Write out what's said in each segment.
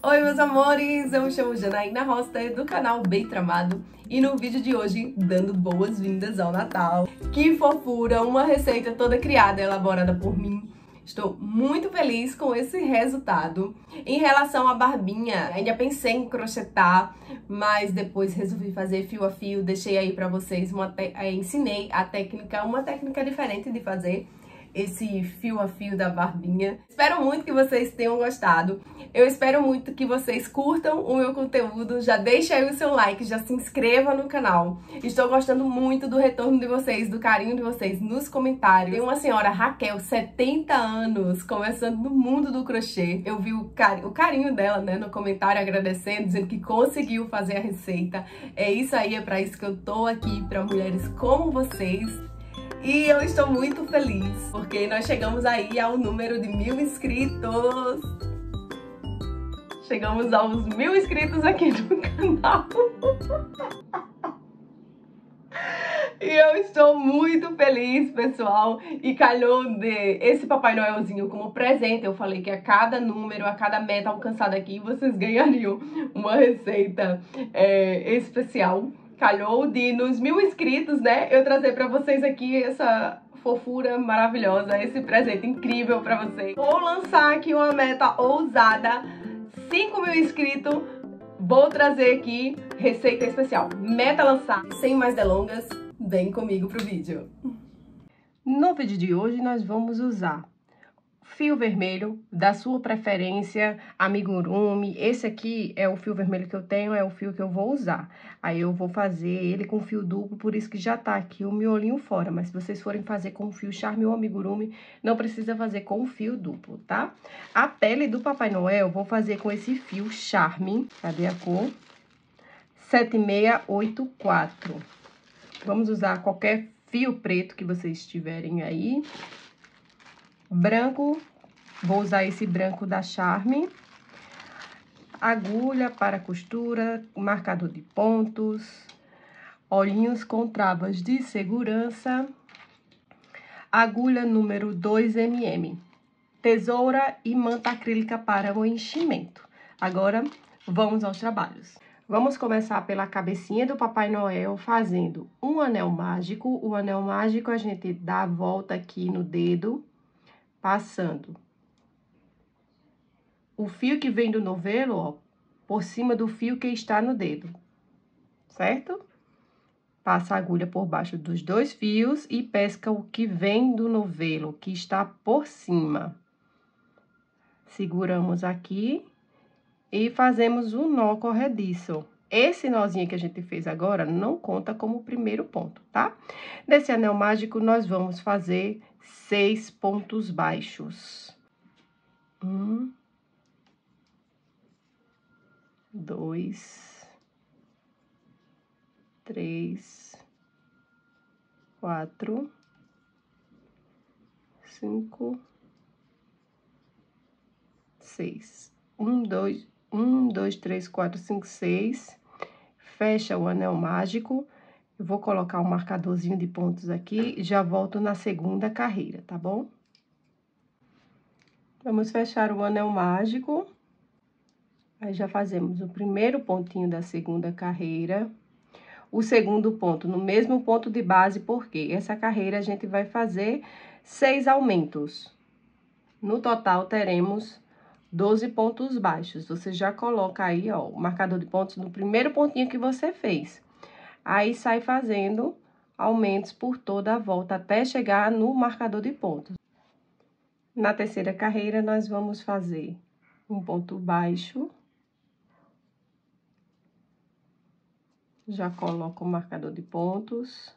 Oi, meus amores! Eu me chamo Janaína Rosta, do canal Bem Tramado, e no vídeo de hoje, dando boas-vindas ao Natal. Que fofura! Uma receita toda criada, elaborada por mim. Estou muito feliz com esse resultado. Em relação à barbinha, ainda pensei em crochetar, mas depois resolvi fazer fio a fio, deixei aí pra vocês, uma eh, ensinei a técnica, uma técnica diferente de fazer, esse fio a fio da barbinha. Espero muito que vocês tenham gostado. Eu espero muito que vocês curtam o meu conteúdo. Já deixa aí o seu like, já se inscreva no canal. Estou gostando muito do retorno de vocês, do carinho de vocês nos comentários. Tem uma senhora, Raquel, 70 anos, começando no mundo do crochê. Eu vi o, o carinho dela, né, no comentário, agradecendo, dizendo que conseguiu fazer a receita. É isso aí, é pra isso que eu tô aqui, pra mulheres como vocês. E eu estou muito feliz, porque nós chegamos aí ao número de mil inscritos. Chegamos aos mil inscritos aqui no canal. E eu estou muito feliz, pessoal. E calhou de esse Papai Noelzinho como presente. Eu falei que a cada número, a cada meta alcançada aqui, vocês ganhariam uma receita é, especial calhou de nos mil inscritos, né, eu trazer para vocês aqui essa fofura maravilhosa, esse presente incrível para vocês. Vou lançar aqui uma meta ousada, 5 mil inscritos, vou trazer aqui receita especial, meta lançar. Sem mais delongas, vem comigo pro vídeo. No vídeo de hoje nós vamos usar fio vermelho da sua preferência, amigurumi. Esse aqui é o fio vermelho que eu tenho, é o fio que eu vou usar. Aí eu vou fazer ele com fio duplo, por isso que já tá aqui o miolinho fora. Mas se vocês forem fazer com fio charme ou amigurumi, não precisa fazer com fio duplo, tá? A pele do Papai Noel, vou fazer com esse fio charme. Cadê a cor? 7684. Vamos usar qualquer fio preto que vocês tiverem aí branco, vou usar esse branco da Charme. Agulha para costura, marcador de pontos, olhinhos com travas de segurança, agulha número 2mm, tesoura e manta acrílica para o enchimento. Agora, vamos aos trabalhos. Vamos começar pela cabecinha do Papai Noel fazendo um anel mágico. O anel mágico a gente dá a volta aqui no dedo passando. O fio que vem do novelo, ó, por cima do fio que está no dedo, certo? Passa a agulha por baixo dos dois fios e pesca o que vem do novelo, que está por cima. Seguramos aqui e fazemos um nó corrediço. Esse nozinho que a gente fez agora não conta como primeiro ponto, tá? Nesse anel mágico, nós vamos fazer seis pontos baixos. Um, dois, três, quatro, cinco, seis. Um, dois, um, dois, três, quatro, cinco, seis. Fecha o anel mágico eu vou colocar um marcadorzinho de pontos aqui e já volto na segunda carreira, tá bom? Vamos fechar o anel mágico. Aí, já fazemos o primeiro pontinho da segunda carreira. O segundo ponto no mesmo ponto de base, porque essa carreira a gente vai fazer seis aumentos. No total, teremos 12 pontos baixos. Você já coloca aí, ó, o marcador de pontos no primeiro pontinho que você fez aí sai fazendo aumentos por toda a volta até chegar no marcador de pontos. Na terceira carreira, nós vamos fazer um ponto baixo. Já coloco o marcador de pontos.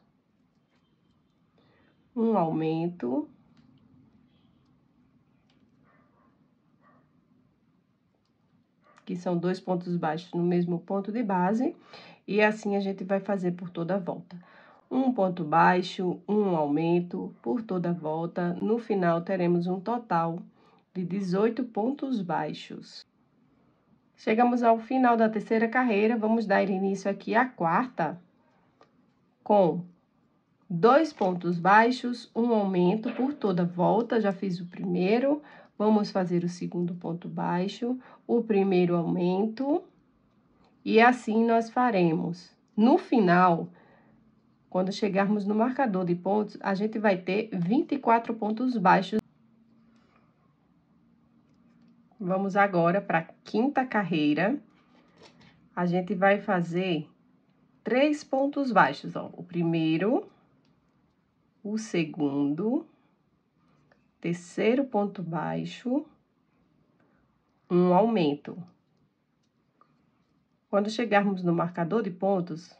Um aumento. Que são dois pontos baixos no mesmo ponto de base. E assim a gente vai fazer por toda a volta. Um ponto baixo, um aumento por toda a volta. No final, teremos um total de 18 pontos baixos. Chegamos ao final da terceira carreira, vamos dar início aqui à quarta, com dois pontos baixos, um aumento por toda volta, já fiz o primeiro, vamos fazer o segundo ponto baixo, o primeiro aumento, e assim nós faremos. No final, quando chegarmos no marcador de pontos, a gente vai ter 24 pontos baixos. Vamos agora para a quinta carreira. A gente vai fazer três pontos baixos, ó. O primeiro, o segundo, terceiro ponto baixo, um aumento. Quando chegarmos no marcador de pontos,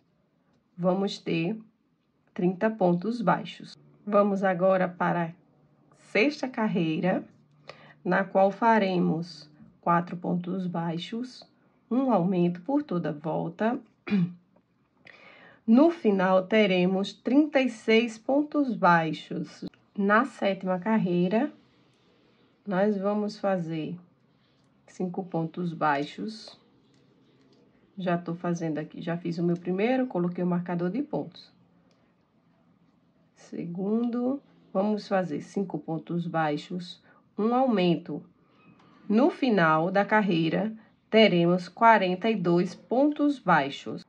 vamos ter 30 pontos baixos. Vamos agora para a sexta carreira, na qual faremos quatro pontos baixos, um aumento por toda volta. No final, teremos 36 pontos baixos. Na sétima carreira, nós vamos fazer cinco pontos baixos já tô fazendo aqui, já fiz o meu primeiro, coloquei o marcador de pontos. Segundo, vamos fazer cinco pontos baixos, um aumento. No final da carreira, teremos 42 pontos baixos.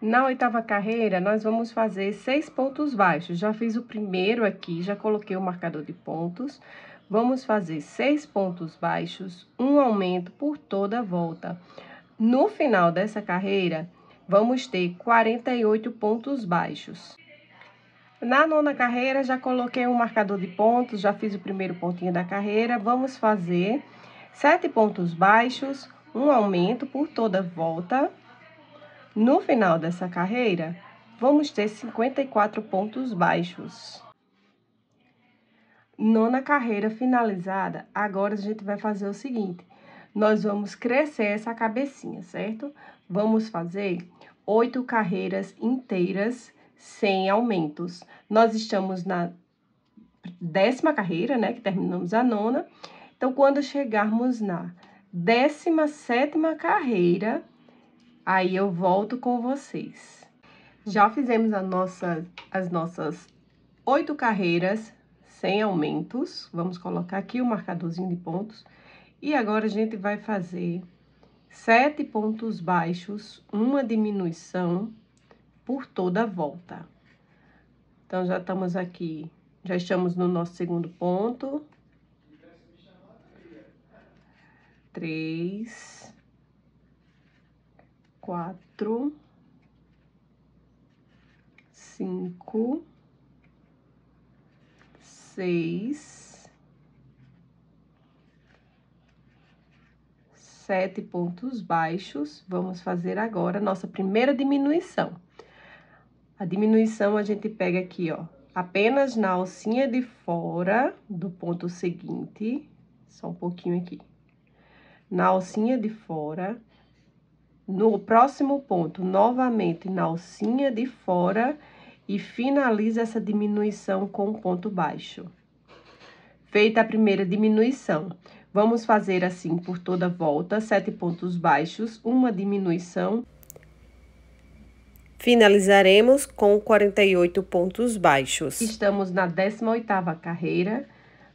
Na oitava carreira, nós vamos fazer seis pontos baixos. Já fiz o primeiro aqui, já coloquei o marcador de pontos. Vamos fazer seis pontos baixos, um aumento por toda a volta. No final dessa carreira, vamos ter 48 pontos baixos. Na nona carreira, já coloquei um marcador de pontos, já fiz o primeiro pontinho da carreira. Vamos fazer sete pontos baixos, um aumento por toda volta. No final dessa carreira, vamos ter 54 pontos baixos. Nona carreira finalizada, agora a gente vai fazer o seguinte nós vamos crescer essa cabecinha, certo? Vamos fazer oito carreiras inteiras sem aumentos. Nós estamos na décima carreira, né, que terminamos a nona. Então, quando chegarmos na décima sétima carreira, aí eu volto com vocês. Já fizemos a nossa, as nossas oito carreiras sem aumentos. Vamos colocar aqui o marcadorzinho de pontos. E agora a gente vai fazer sete pontos baixos, uma diminuição por toda a volta. Então, já estamos aqui, já estamos no nosso segundo ponto. Três, quatro, cinco, seis, sete pontos baixos, vamos fazer agora a nossa primeira diminuição. A diminuição a gente pega aqui, ó, apenas na alcinha de fora do ponto seguinte, só um pouquinho aqui. Na alcinha de fora, no próximo ponto, novamente na alcinha de fora e finaliza essa diminuição com um ponto baixo. Feita a primeira diminuição, Vamos fazer assim por toda volta, sete pontos baixos, uma diminuição. Finalizaremos com 48 pontos baixos. Estamos na 18ª carreira.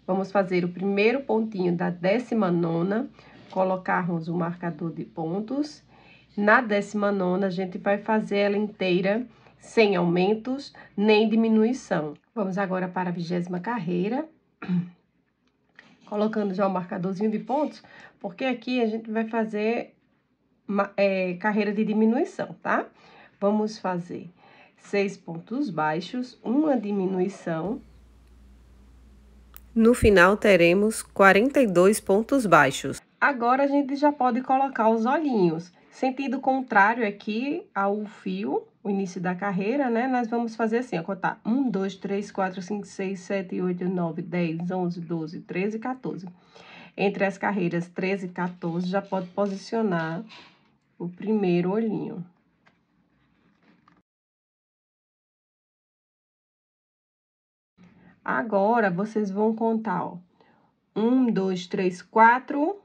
Vamos fazer o primeiro pontinho da 19ª, colocarmos o marcador de pontos. Na 19ª, a gente vai fazer ela inteira, sem aumentos nem diminuição. Vamos agora para a vigésima carreira colocando já o marcadorzinho de pontos, porque aqui a gente vai fazer uma, é, carreira de diminuição, tá? Vamos fazer seis pontos baixos, uma diminuição. No final, teremos 42 pontos baixos. Agora, a gente já pode colocar os olhinhos. Sentido contrário aqui ao fio, o início da carreira, né? Nós vamos fazer assim, ó, contar 1, 2, 3, 4, 5, 6, 7, 8, 9, 10, 11, 12, 13, 14. Entre as carreiras 13 e 14, já pode posicionar o primeiro olhinho. Agora, vocês vão contar, ó, 1, 2, 3, 4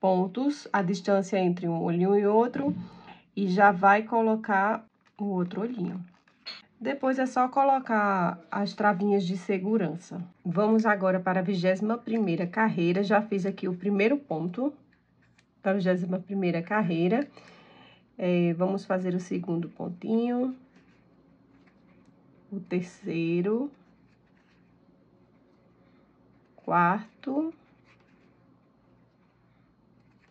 pontos, a distância entre um olhinho e outro, e já vai colocar o outro olhinho. Depois é só colocar as travinhas de segurança. Vamos agora para a 21 primeira carreira. Já fiz aqui o primeiro ponto da 21 primeira carreira. É, vamos fazer o segundo pontinho. O terceiro. Quarto.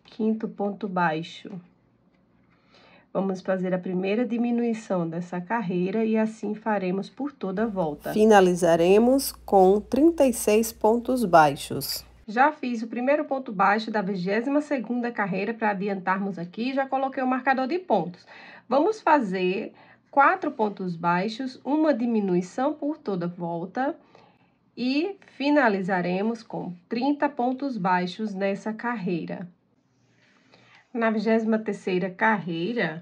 Quinto ponto baixo. Vamos fazer a primeira diminuição dessa carreira e assim faremos por toda a volta. Finalizaremos com 36 pontos baixos. Já fiz o primeiro ponto baixo da 22ª carreira para adiantarmos aqui, já coloquei o marcador de pontos. Vamos fazer quatro pontos baixos, uma diminuição por toda volta e finalizaremos com 30 pontos baixos nessa carreira. Na 23ª carreira,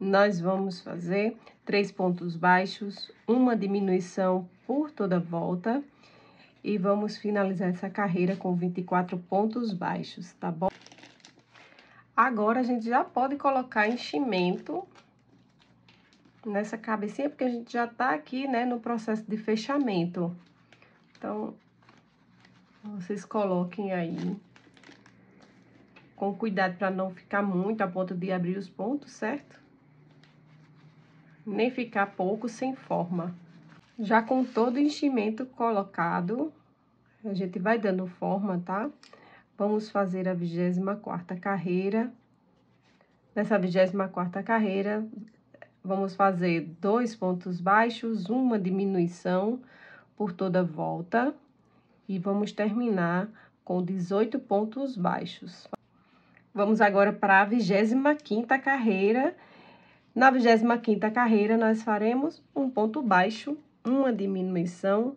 nós vamos fazer três pontos baixos, uma diminuição por toda volta e vamos finalizar essa carreira com 24 pontos baixos, tá bom? Agora, a gente já pode colocar enchimento nessa cabecinha, porque a gente já tá aqui, né, no processo de fechamento. Então, vocês coloquem aí com cuidado para não ficar muito a ponto de abrir os pontos, certo? Nem ficar pouco sem forma. Já com todo o enchimento colocado, a gente vai dando forma, tá? Vamos fazer a 24ª carreira. Nessa 24ª carreira, vamos fazer dois pontos baixos, uma diminuição por toda volta e vamos terminar com 18 pontos baixos. Vamos agora para a 25 carreira. Na 25 carreira, nós faremos um ponto baixo, uma diminuição.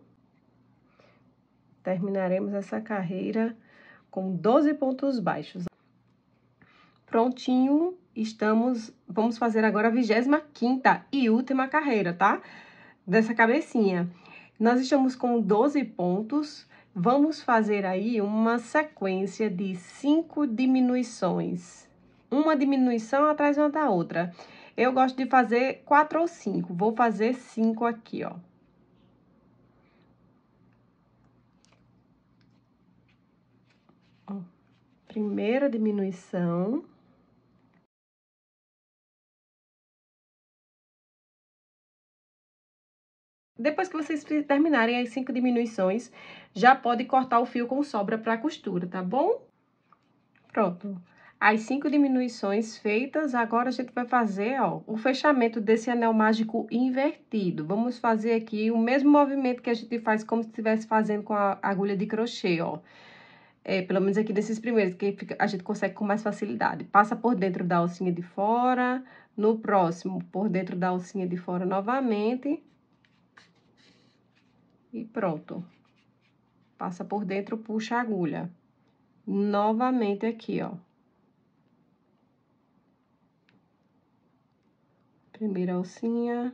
Terminaremos essa carreira com 12 pontos baixos. Prontinho, estamos... Vamos fazer agora a 25 e última carreira, tá? Dessa cabecinha. Nós estamos com 12 pontos Vamos fazer aí uma sequência de cinco diminuições. Uma diminuição atrás uma da outra. Eu gosto de fazer quatro ou cinco. Vou fazer cinco aqui, ó. Primeira diminuição. Depois que vocês terminarem as cinco diminuições, já pode cortar o fio com sobra para costura, tá bom? Pronto. As cinco diminuições feitas, agora a gente vai fazer, ó, o fechamento desse anel mágico invertido. Vamos fazer aqui o mesmo movimento que a gente faz como se estivesse fazendo com a agulha de crochê, ó. É, pelo menos aqui desses primeiros, que a gente consegue com mais facilidade. Passa por dentro da alcinha de fora, no próximo, por dentro da alcinha de fora novamente. E pronto. Passa por dentro, puxa a agulha. Novamente aqui, ó. Primeira alcinha.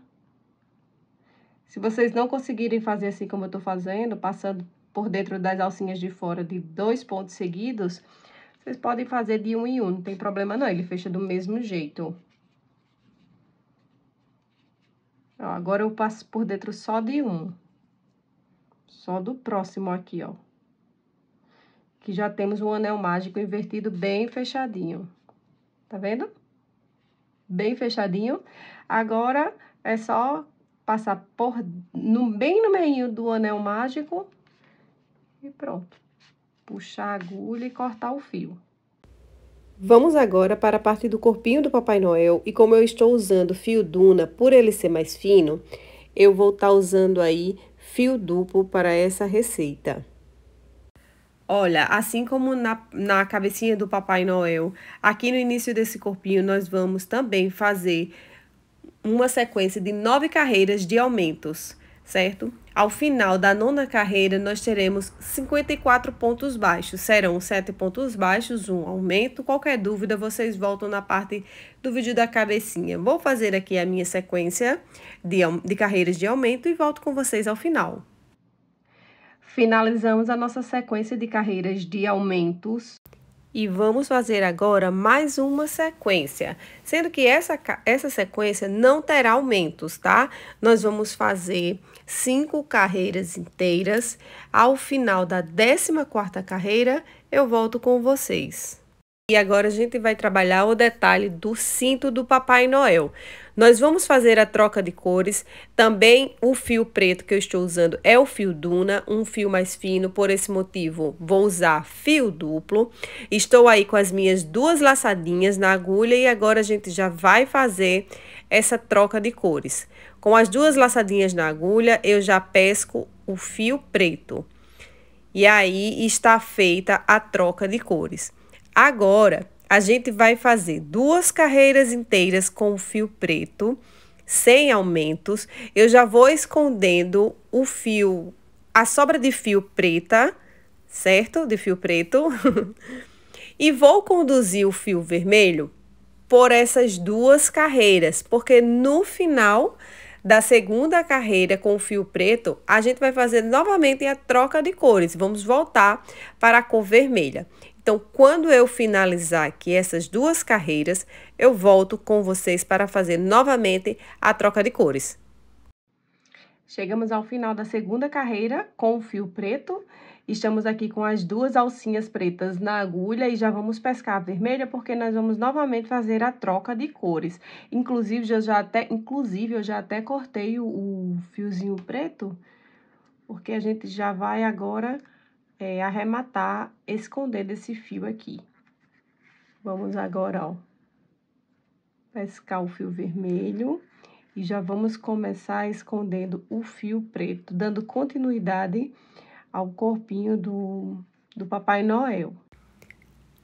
Se vocês não conseguirem fazer assim como eu tô fazendo, passando por dentro das alcinhas de fora de dois pontos seguidos, vocês podem fazer de um em um, não tem problema não, ele fecha do mesmo jeito. Ó, agora eu passo por dentro só de um. Só do próximo aqui, ó. Que já temos um anel mágico invertido bem fechadinho. Tá vendo? Bem fechadinho. Agora, é só passar por, no, bem no meio do anel mágico e pronto. Puxar a agulha e cortar o fio. Vamos agora para a parte do corpinho do Papai Noel e como eu estou usando fio Duna, por ele ser mais fino, eu vou estar tá usando aí fio duplo para essa receita. Olha, assim como na, na cabecinha do Papai Noel, aqui no início desse corpinho nós vamos também fazer uma sequência de nove carreiras de aumentos, certo? Ao final da nona carreira, nós teremos 54 pontos baixos. Serão 7 pontos baixos, um aumento. Qualquer dúvida, vocês voltam na parte do vídeo da cabecinha. Vou fazer aqui a minha sequência de, de carreiras de aumento e volto com vocês ao final. Finalizamos a nossa sequência de carreiras de aumentos. E vamos fazer agora mais uma sequência, sendo que essa, essa sequência não terá aumentos, tá? Nós vamos fazer cinco carreiras inteiras. Ao final da 14ª carreira, eu volto com vocês. E agora a gente vai trabalhar o detalhe do cinto do Papai Noel. Nós vamos fazer a troca de cores. Também o fio preto que eu estou usando é o fio Duna, um fio mais fino. Por esse motivo, vou usar fio duplo. Estou aí com as minhas duas laçadinhas na agulha e agora a gente já vai fazer essa troca de cores. Com as duas laçadinhas na agulha, eu já pesco o fio preto. E aí está feita a troca de cores. Agora, a gente vai fazer duas carreiras inteiras com o fio preto, sem aumentos. Eu já vou escondendo o fio, a sobra de fio preta, certo? De fio preto. e vou conduzir o fio vermelho por essas duas carreiras, porque no final da segunda carreira com o fio preto, a gente vai fazer novamente a troca de cores. Vamos voltar para a cor vermelha. Então, quando eu finalizar aqui essas duas carreiras, eu volto com vocês para fazer novamente a troca de cores. Chegamos ao final da segunda carreira com o fio preto Estamos aqui com as duas alcinhas pretas na agulha e já vamos pescar a vermelha porque nós vamos novamente fazer a troca de cores. Inclusive, eu já até, inclusive, eu já até cortei o, o fiozinho preto, porque a gente já vai agora é, arrematar escondendo esse fio aqui. Vamos agora, ó, pescar o fio vermelho e já vamos começar escondendo o fio preto, dando continuidade ao corpinho do, do Papai Noel.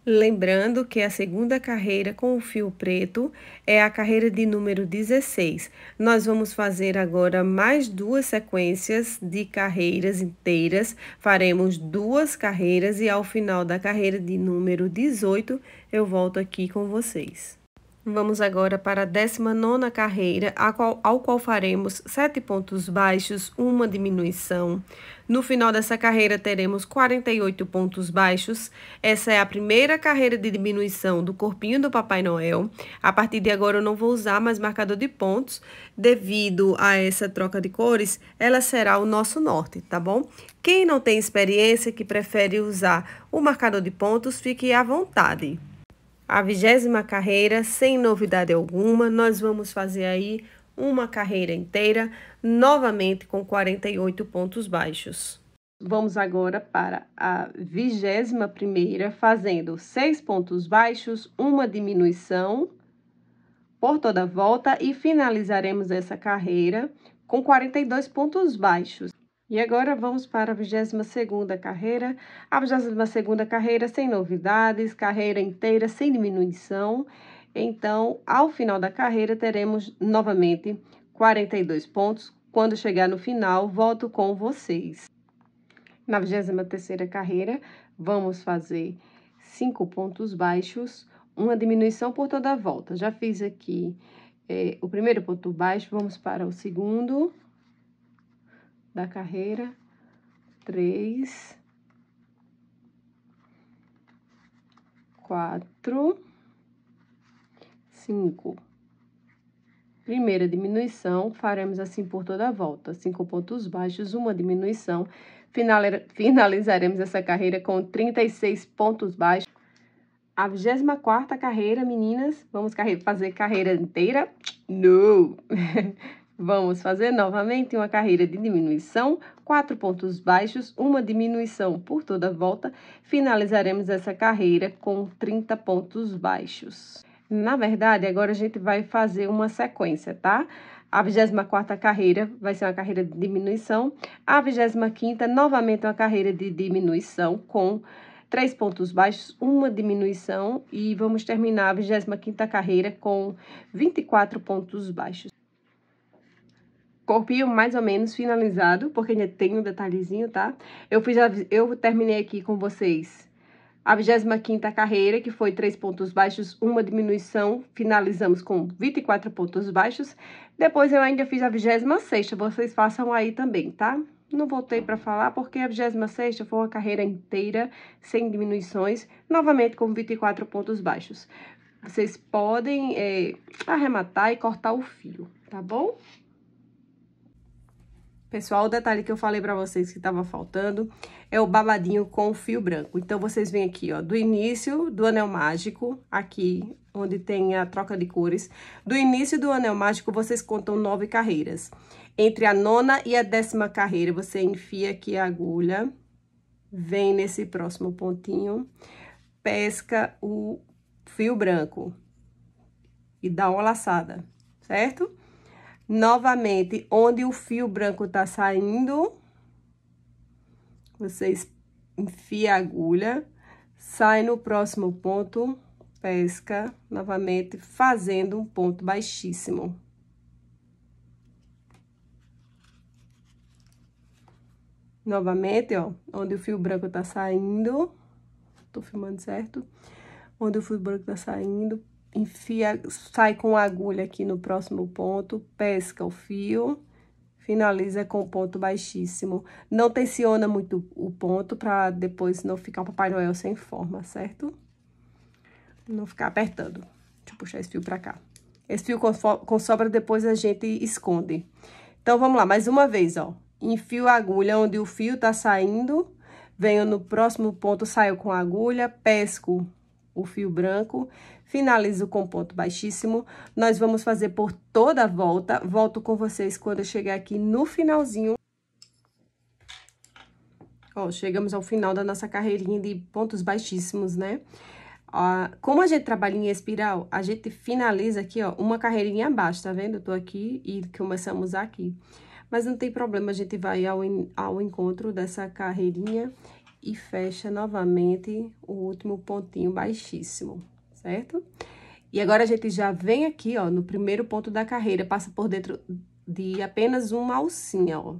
Lembrando que a segunda carreira com o fio preto é a carreira de número 16. Nós vamos fazer agora mais duas sequências de carreiras inteiras. Faremos duas carreiras e ao final da carreira de número 18 eu volto aqui com vocês. Vamos agora para a 19 carreira, qual, ao qual faremos 7 pontos baixos, uma diminuição. No final dessa carreira, teremos 48 pontos baixos. Essa é a primeira carreira de diminuição do corpinho do Papai Noel. A partir de agora, eu não vou usar mais marcador de pontos. Devido a essa troca de cores, ela será o nosso norte, tá bom? Quem não tem experiência, que prefere usar o marcador de pontos, fique à vontade a vigésima carreira, sem novidade alguma, nós vamos fazer aí uma carreira inteira, novamente com 48 pontos baixos. Vamos agora para a vigésima primeira, fazendo seis pontos baixos, uma diminuição por toda volta e finalizaremos essa carreira com 42 pontos baixos. E agora vamos para a 22ª carreira. A 22ª carreira sem novidades, carreira inteira sem diminuição. Então, ao final da carreira, teremos novamente 42 pontos. Quando chegar no final, volto com vocês. Na 23ª carreira, vamos fazer cinco pontos baixos, uma diminuição por toda a volta. Já fiz aqui é, o primeiro ponto baixo, vamos para o segundo da carreira, três, quatro, cinco. Primeira diminuição, faremos assim por toda a volta, cinco pontos baixos, uma diminuição. Finalizaremos essa carreira com 36 pontos baixos. A 24 carreira, meninas, vamos fazer carreira inteira? Não! Vamos fazer novamente uma carreira de diminuição, quatro pontos baixos, uma diminuição por toda volta. Finalizaremos essa carreira com 30 pontos baixos. Na verdade, agora a gente vai fazer uma sequência, tá? A 24ª carreira vai ser uma carreira de diminuição. A 25ª, novamente, uma carreira de diminuição com três pontos baixos, uma diminuição e vamos terminar a 25ª carreira com 24 pontos baixos corpinho mais ou menos finalizado, porque ainda tem um detalhezinho, tá? Eu, fiz a, eu terminei aqui com vocês a 25ª carreira, que foi três pontos baixos, uma diminuição, finalizamos com 24 pontos baixos. Depois eu ainda fiz a 26ª, vocês façam aí também, tá? Não voltei para falar porque a 26 foi uma carreira inteira, sem diminuições, novamente com 24 pontos baixos. Vocês podem é, arrematar e cortar o fio, tá bom? Pessoal, o detalhe que eu falei pra vocês que tava faltando é o babadinho com o fio branco. Então, vocês vêm aqui, ó, do início do anel mágico, aqui, onde tem a troca de cores. Do início do anel mágico, vocês contam nove carreiras. Entre a nona e a décima carreira, você enfia aqui a agulha, vem nesse próximo pontinho, pesca o fio branco e dá uma laçada, certo? Novamente, onde o fio branco tá saindo, vocês enfia a agulha, sai no próximo ponto, pesca, novamente fazendo um ponto baixíssimo. Novamente, ó, onde o fio branco tá saindo, tô filmando certo? Onde o fio branco tá saindo, enfia, sai com a agulha aqui no próximo ponto, pesca o fio, finaliza com o ponto baixíssimo. Não tensiona muito o ponto para depois não ficar o Papai Noel sem forma, certo? Não ficar apertando. Deixa eu puxar esse fio para cá. Esse fio com, com sobra depois a gente esconde. Então, vamos lá, mais uma vez, ó. Enfio a agulha onde o fio tá saindo, venho no próximo ponto, saio com a agulha, pesco o fio branco, finalizo com ponto baixíssimo. Nós vamos fazer por toda a volta. Volto com vocês quando eu chegar aqui no finalzinho. Ó, chegamos ao final da nossa carreirinha de pontos baixíssimos, né? Ó, como a gente trabalha em espiral, a gente finaliza aqui, ó, uma carreirinha abaixo, tá vendo? Eu tô aqui e começamos aqui. Mas não tem problema, a gente vai ao, ao encontro dessa carreirinha e fecha novamente o último pontinho baixíssimo certo? E agora a gente já vem aqui, ó, no primeiro ponto da carreira, passa por dentro de apenas uma alcinha, ó.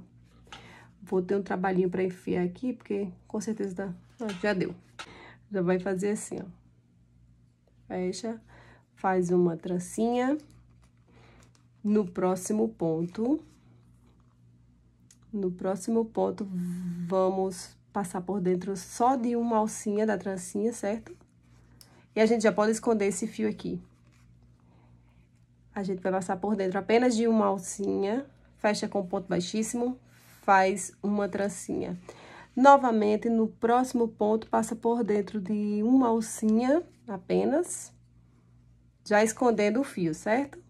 Vou ter um trabalhinho pra enfiar aqui, porque com certeza dá... ah, já deu. Já vai fazer assim, ó. Fecha, faz uma trancinha. No próximo ponto... No próximo ponto, vamos passar por dentro só de uma alcinha da trancinha, certo? E a gente já pode esconder esse fio aqui. A gente vai passar por dentro apenas de uma alcinha, fecha com ponto baixíssimo, faz uma trancinha. Novamente, no próximo ponto, passa por dentro de uma alcinha apenas, já escondendo o fio, certo?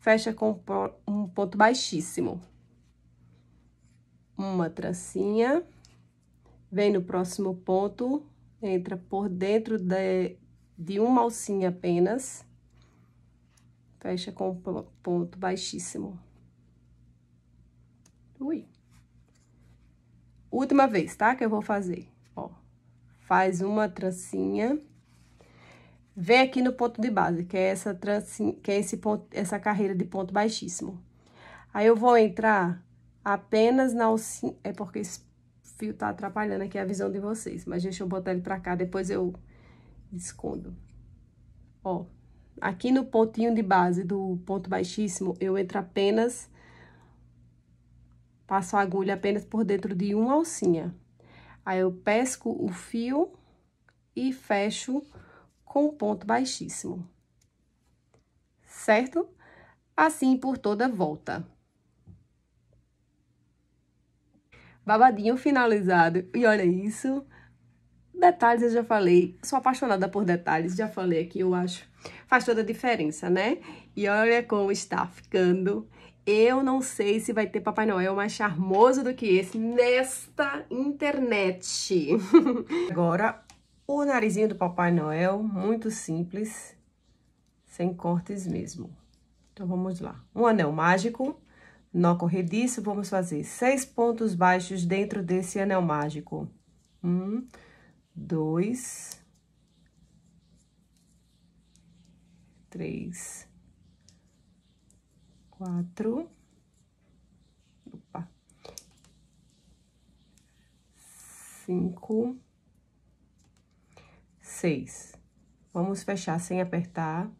Fecha com um ponto baixíssimo. Uma trancinha, vem no próximo ponto, entra por dentro de, de uma alcinha apenas. Fecha com ponto baixíssimo. Ui. Última vez, tá? Que eu vou fazer, ó. Faz uma trancinha. Vem aqui no ponto de base, que é essa trancinha, que é esse ponto, essa carreira de ponto baixíssimo. Aí, eu vou entrar apenas na alcinha... É porque esse fio tá atrapalhando aqui a visão de vocês, mas deixa eu botar ele pra cá, depois eu escondo. Ó, aqui no pontinho de base do ponto baixíssimo, eu entro apenas... Passo a agulha apenas por dentro de uma alcinha. Aí, eu pesco o fio e fecho com ponto baixíssimo. Certo? Assim por toda a volta. Babadinho finalizado. E olha isso! Detalhes eu já falei, sou apaixonada por detalhes, já falei aqui, eu acho. Faz toda a diferença, né? E olha como está ficando. Eu não sei se vai ter Papai Noel mais charmoso do que esse nesta internet. Agora, o narizinho do Papai Noel, muito simples, sem cortes mesmo. Então, vamos lá. Um anel mágico. No corrediço, vamos fazer seis pontos baixos dentro desse anel mágico. Um, dois, três, quatro, opa, cinco, seis. Vamos fechar sem apertar.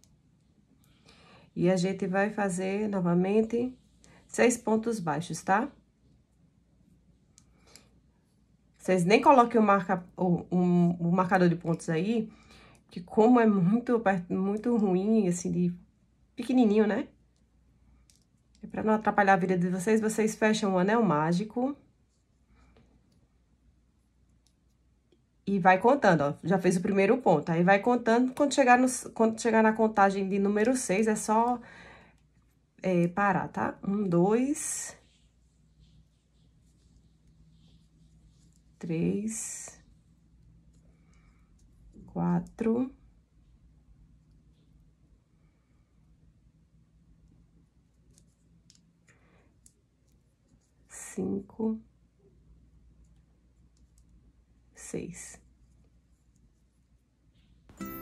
E a gente vai fazer novamente seis pontos baixos, tá? Vocês nem coloquem o, marca, o, o marcador de pontos aí, que como é muito, muito ruim, assim, de pequenininho, né? E é pra não atrapalhar a vida de vocês, vocês fecham o anel mágico. E vai contando, ó. Já fez o primeiro ponto. Aí vai contando. Quando chegar, no, quando chegar na contagem de número 6, é só é, parar, tá? Um, dois, três, quatro, cinco, seis.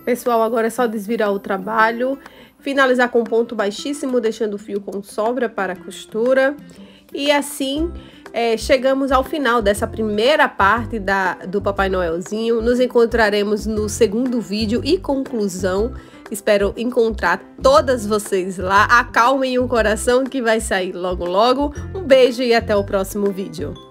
Pessoal, agora é só desvirar o trabalho, finalizar com ponto baixíssimo, deixando o fio com sobra para a costura. E assim é, chegamos ao final dessa primeira parte da, do Papai Noelzinho. Nos encontraremos no segundo vídeo e conclusão. Espero encontrar todas vocês lá. Acalmem o coração que vai sair logo logo. Um beijo e até o próximo vídeo.